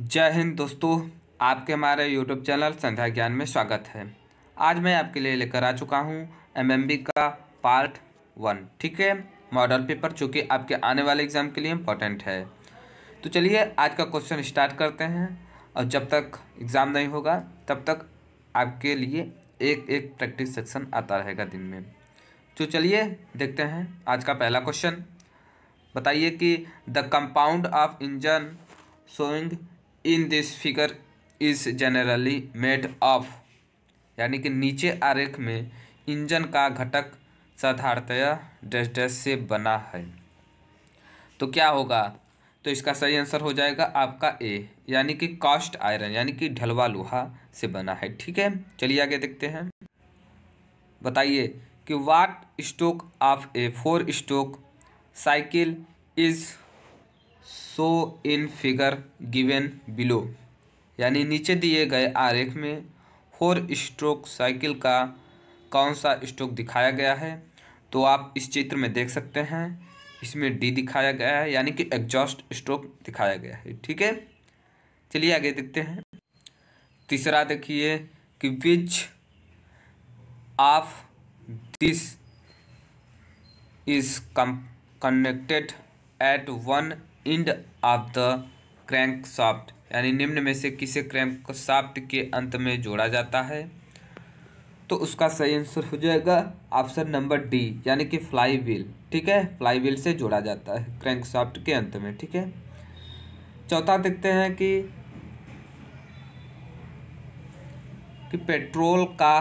जय हिंद दोस्तों आपके हमारे यूट्यूब चैनल संध्या ज्ञान में स्वागत है आज मैं आपके लिए लेकर आ चुका हूँ एमएमबी का पार्ट वन ठीक है मॉडल पेपर चूँकि आपके आने वाले एग्जाम के लिए इम्पोर्टेंट है तो चलिए आज का क्वेश्चन स्टार्ट करते हैं और जब तक एग्ज़ाम नहीं होगा तब तक आपके लिए एक एक प्रैक्टिस सेक्शन आता रहेगा दिन में तो चलिए देखते हैं आज का पहला क्वेश्चन बताइए कि the compound of engine showing in this figure is generally made of यानी कि नीचे आरेख में इंजन का घटक साधारणतया डैश डैश से बना है तो क्या होगा तो इसका सही आंसर हो जाएगा आपका ए यानी कि कास्ट आयरन यानी कि ढलवा लोहा से बना है ठीक है चलिए आगे देखते हैं बताइए कि what stroke of a four stroke cycle is shown in figure given below यानी नीचे दिए गए आरेख में फोर स्ट्रोक साइकिल का कौन सा स्ट्रोक दिखाया गया है तो आप इस चित्र में देख सकते हैं इसमें डी दिखाया गया है यानी कि एग्जॉस्ट स्ट्रोक दिखाया गया है ठीक है चलिए आगे देखते हैं तीसरा देखिए कि which of this is connected at one end of the crank shaft यानी निम्न में से किसे क्रैंक सॉफ्ट के अंत में जोड़ा जाता है तो उसका सही आंसर हो जाएगा ऑप्शन नंबर डी यानी कि फ्लाई व्हील ठीक है फ्लाई व्हील से जोड़ा जाता है क्रैंक सॉफ्ट के अंत में ठीक है चौथा देखते हैं कि कि पेट्रोल का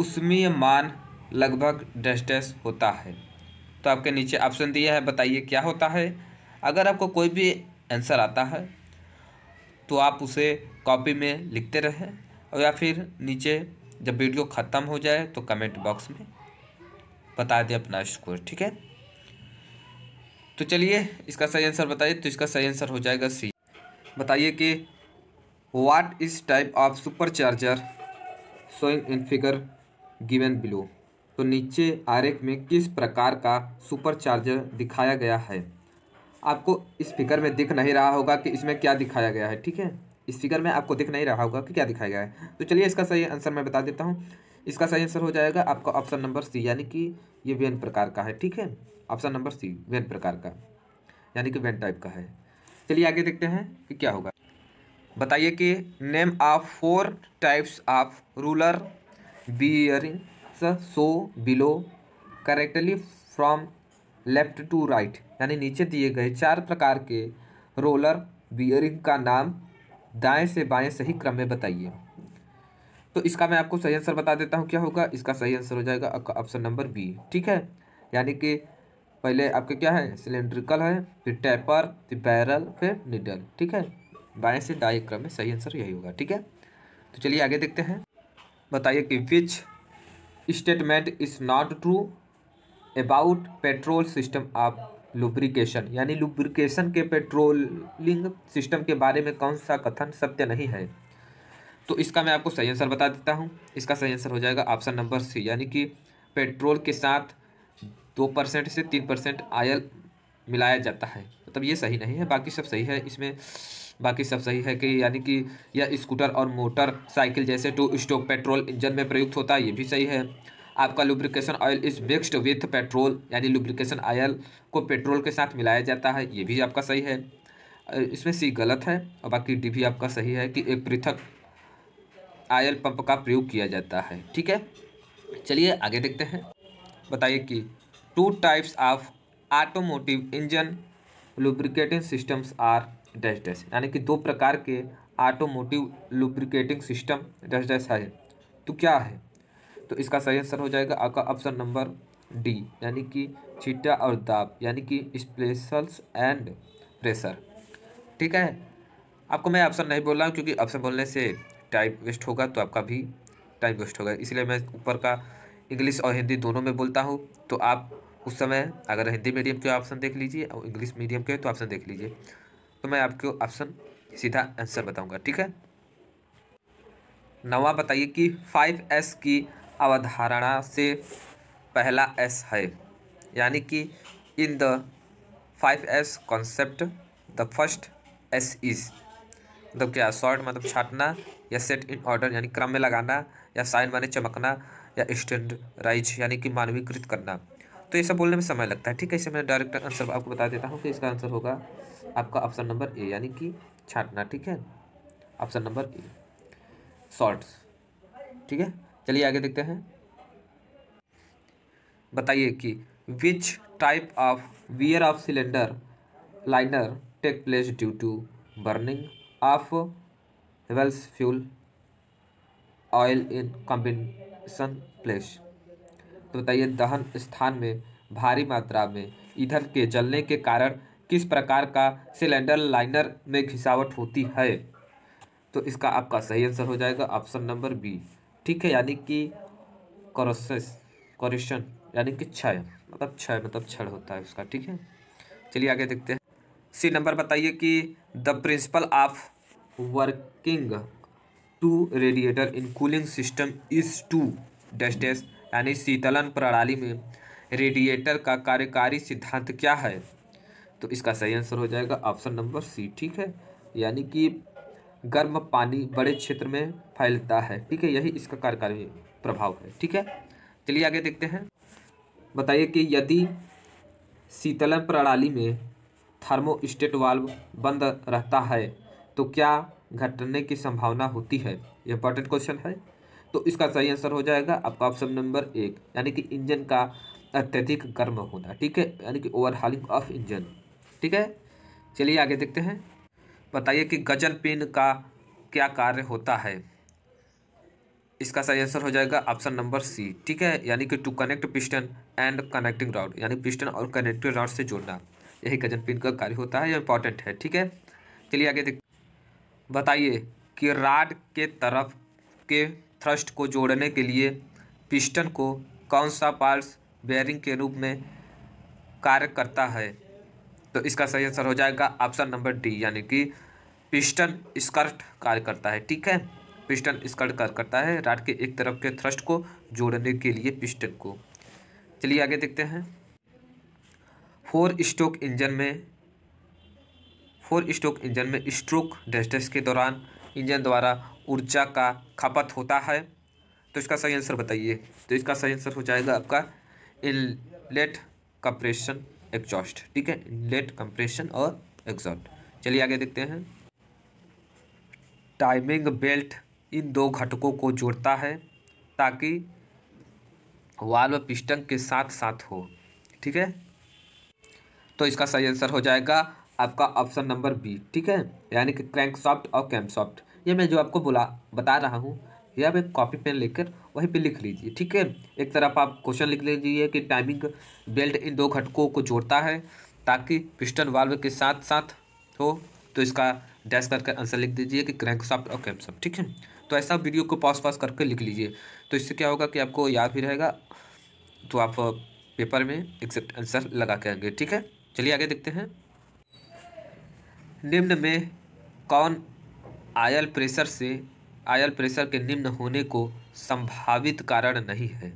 उष्मीय मान लगभग डस्टस होता है तो आपके नीचे ऑप्शन दिया है बताइए क्या होता है अगर आपको कोई भी आंसर आता है तो आप उसे कॉपी में लिखते रहें और या फिर नीचे जब वीडियो ख़त्म हो जाए तो कमेंट बॉक्स में बता दें अपना स्कोर ठीक है तो चलिए इसका सही आंसर बताइए तो इसका सही आंसर हो जाएगा सी बताइए कि what is type of supercharger showing in figure given below तो नीचे आरेख में किस प्रकार का सुपर चार्जर दिखाया गया है आपको इस फिगर में दिख नहीं रहा होगा कि इसमें क्या दिखाया गया है ठीक है इस फिगर में आपको दिख नहीं रहा होगा कि क्या दिखाया गया है तो चलिए इसका सही आंसर मैं बता देता हूँ इसका सही आंसर हो जाएगा आपका ऑप्शन नंबर सी यानी कि ये वेन प्रकार का है ठीक है ऑप्शन नंबर सी वेन प्रकार का यानी कि वेन टाइप का है चलिए आगे देखते हैं कि क्या होगा बताइए कि name of four types of roller bearing shown below correctly from left to right यानी नीचे दिए गए चार प्रकार के रोलर बियरिंग का नाम दाएं से बाएं सही क्रम में बताइए तो इसका मैं आपको सही आंसर बता देता हूँ क्या होगा इसका सही आंसर हो जाएगा आपका ऑप्शन नंबर बी ठीक है यानी कि पहले आपके क्या है सिलेंड्रिकल है फिर टैपर फिर बैरल फिर निडल ठीक है बाएं से दाएं क्रम में सही आंसर यही होगा ठीक है तो चलिए आगे देखते हैं बताइए कि which statement is not true about petrol system of lubrication यानी लुब्रिकेशन के पेट्रोलिंग सिस्टम के बारे में कौन सा कथन सत्य नहीं है तो इसका मैं आपको सही आंसर बता देता हूँ इसका सही आंसर हो जाएगा ऑप्शन नंबर सी यानी कि पेट्रोल के साथ दो परसेंट से तीन परसेंट आयल मिलाया जाता है मतलब तो ये सही नहीं है बाकी सब सही है इसमें बाकी सब सही है कि यानी कि यह या स्कूटर और मोटर साइकिल जैसे टू स्टोक पेट्रोल इंजन में प्रयुक्त होता है ये भी सही है आपका lubrication oil is mixed with petrol यानी लुब्रिकेशन ऑयल को पेट्रोल के साथ मिलाया जाता है ये भी आपका सही है इसमें सी गलत है और बाकी डी भी आपका सही है कि एक पृथक आयल पंप का प्रयोग किया जाता है ठीक है चलिए आगे देखते हैं बताइए कि two types of automotive engine lubricating systems are dash dash यानी कि दो प्रकार के automotive lubricating system dash dash है तो क्या है तो इसका सही आंसर हो जाएगा आपका ऑप्शन नंबर डी यानी कि छिट्टा और दाब यानी कि स्पेशल्स एंड प्रेशर ठीक है आपको मैं ऑप्शन नहीं बोल रहा हूँ क्योंकि ऑप्शन बोलने से टाइम वेस्ट होगा तो आपका भी टाइम वेस्ट होगा इसलिए मैं ऊपर का इंग्लिश और हिंदी दोनों में बोलता हूँ तो आप उस समय अगर हिंदी मीडियम के ऑप्शन देख लीजिए और इंग्लिश मीडियम के तो ऑप्शन देख लीजिए तो मैं आपको ऑप्शन सीधा आंसर बताऊँगा ठीक है नवा बताइए कि फाइव एस की अवधारणा से पहला एस है यानी कि in the five S concept the first S is मतलब क्या शॉर्ट मतलब छाटना या सेट इन ऑर्डर यानी क्रम में लगाना या साइन माने चमकना या राइज यानी कि मानवीकृत करना तो ये सब बोलने में समय लगता है ठीक है इसे मैं डायरेक्ट आंसर आपको बता देता हूँ कि इसका आंसर होगा आपका ऑप्शन नंबर ए यानी कि छाटना ठीक है ऑप्शन नंबर ए शॉर्ट्स ठीक है चलिए आगे देखते हैं बताइए कि which type of wear of cylinder liner take place due to burning of wells fuel oil in combination place तो बताइए दहन स्थान में भारी मात्रा में ईंधन के जलने के कारण किस प्रकार का सिलेंडर लाइनर में घिसावट होती है तो इसका आपका सही आंसर हो जाएगा ऑप्शन नंबर बी ठीक है यानी कि क्रोसेस करेशन यानी कि क्षय मतलब क्षय मतलब क्षण होता है उसका ठीक है चलिए आगे देखते हैं सी नंबर बताइए कि the principle of working to radiator in cooling system is to dash dash यानी शीतलन प्रणाली में रेडिएटर का कार्यकारी सिद्धांत क्या है तो इसका सही आंसर हो जाएगा ऑप्शन नंबर सी ठीक है यानी कि गर्म पानी बड़े क्षेत्र में फैलता है ठीक है यही इसका कार्यकारी प्रभाव है ठीक है चलिए आगे देखते हैं बताइए कि यदि शीतलन प्रणाली में थर्मोस्टेट वाल्व बंद रहता है तो क्या घटने की संभावना होती है यह इंपॉर्टेंट क्वेश्चन है तो इसका सही आंसर हो जाएगा आपका ऑप्शन नंबर एक यानी कि इंजन का अत्यधिक गर्म होना ठीक है यानी कि ओवरहालिंग ऑफ इंजन ठीक है चलिए आगे देखते हैं बताइए कि गजल पिन का क्या कार्य होता है इसका सही आंसर हो जाएगा ऑप्शन नंबर सी ठीक है यानी कि to connect piston and connecting rod यानी पिस्टन और कनेक्टिंग रॉड से जोड़ना यही गजन पिन का कार्य होता है यह इंपॉर्टेंट है ठीक है चलिए आगे देख बताइए कि राड के तरफ के थ्रस्ट को जोड़ने के लिए पिस्टन को कौन सा पार्ट्स बेयरिंग के रूप में कार्य करता है तो इसका सही आंसर हो जाएगा ऑप्शन नंबर डी यानी कि पिस्टन स्कर्ट कार्य करता है ठीक है पिस्टन स्कर्ट कार्य करता है राड के एक तरफ के थ्रस्ट को जोड़ने के लिए पिस्टन को चलिए आगे देखते हैं फोर स्ट्रोक इंजन में फोर स्ट्रोक इंजन में स्ट्रोक डेस्टेस के दौरान इंजन द्वारा ऊर्जा का खपत होता है तो इसका सही आंसर बताइए तो इसका सही आंसर हो जाएगा आपका इनलेट कंप्रेशन एग्जॉस्ट ठीक है इनलेट कंप्रेशन और एग्जॉस्ट चलिए आगे देखते हैं टाइमिंग बेल्ट इन दो घटकों को जोड़ता है ताकि वाल्व पिस्टन के साथ साथ हो ठीक है तो इसका सही आंसर हो जाएगा आपका ऑप्शन नंबर बी ठीक है यानी कि क्रैंक सॉफ्ट और कैम्प सॉफ्ट ये मैं जो आपको बोला बता रहा हूँ या आप कॉपी पेन लेकर वहीं पे लिख लीजिए ठीक है एक तरफ आप क्वेश्चन लिख लीजिए कि टाइमिंग बेल्ट इन दो घटकों को जोड़ता है ताकि पिस्टन वाल्व के साथ साथ हो तो इसका डैश करके आंसर लिख दीजिए कि क्रैंक क्रैंकशाफ्ट और कैम्पशाफ्ट ठीक है तो ऐसा वीडियो को पॉज पॉज करके लिख लीजिए तो इससे क्या होगा कि आपको याद भी रहेगा तो आप पेपर में एक्सेप्ट आंसर लगा के आएंगे ठीक है चलिए आगे देखते हैं निम्न में कौन आयल प्रेशर से आयल प्रेशर के निम्न होने को संभावित कारण नहीं है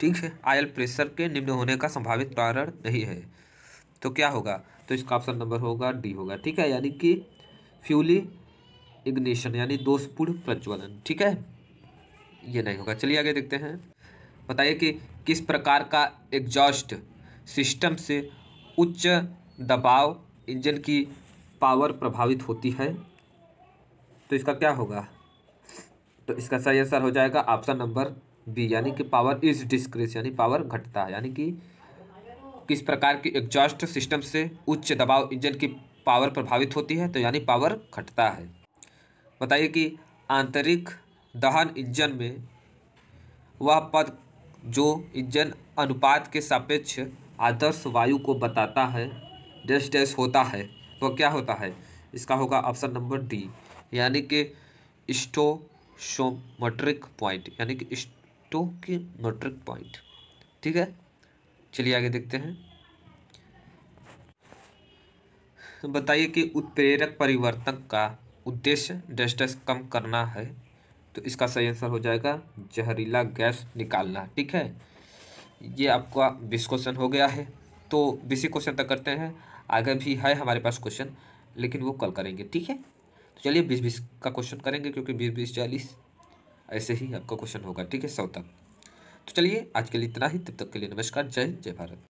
ठीक है आयल प्रेशर के निम्न होने का संभावित कारण नहीं है तो क्या होगा तो इसका ऑप्शन नंबर होगा डी होगा ठीक है यानी कि फ्यूली इग्निशन यानी दोषपूर्ण प्रज्वलन ठीक है ये नहीं होगा चलिए आगे देखते हैं बताइए कि किस प्रकार का एग्जॉस्ट सिस्टम से उच्च दबाव इंजन की पावर प्रभावित होती है तो इसका क्या होगा तो इसका सही आंसर हो जाएगा ऑप्शन नंबर बी यानी कि पावर इज डिस्क्रीज यानी पावर घटता है यानी कि किस प्रकार के एग्जॉस्ट सिस्टम से उच्च दबाव इंजन की पावर प्रभावित होती है तो यानी पावर घटता है बताइए कि आंतरिक दहन इंजन में वह पद जो इंजन अनुपात के सापेक्ष आदर्श वायु को बताता है डैश डैश होता है तो क्या होता है इसका होगा ऑप्शन नंबर डी यानी कि स्टो शोमेट्रिक पॉइंट यानी कि स्टोकीमेट्रिक पॉइंट ठीक है चलिए आगे देखते हैं तो बताइए कि उत्प्रेरक परिवर्तन का उद्देश्य डेस्टेस कम करना है तो इसका सही आंसर हो जाएगा जहरीला गैस निकालना ठीक है ये आपका बीस क्वेश्चन हो गया है तो बीस क्वेश्चन तक करते हैं आगे भी है हमारे पास क्वेश्चन लेकिन वो कल करेंगे ठीक है तो चलिए बीस बीस का क्वेश्चन करेंगे क्योंकि बीस बीस चालीस ऐसे ही आपका क्वेश्चन होगा ठीक है सौ तक तो चलिए आज के लिए इतना ही तब तक के लिए नमस्कार जय जय भारत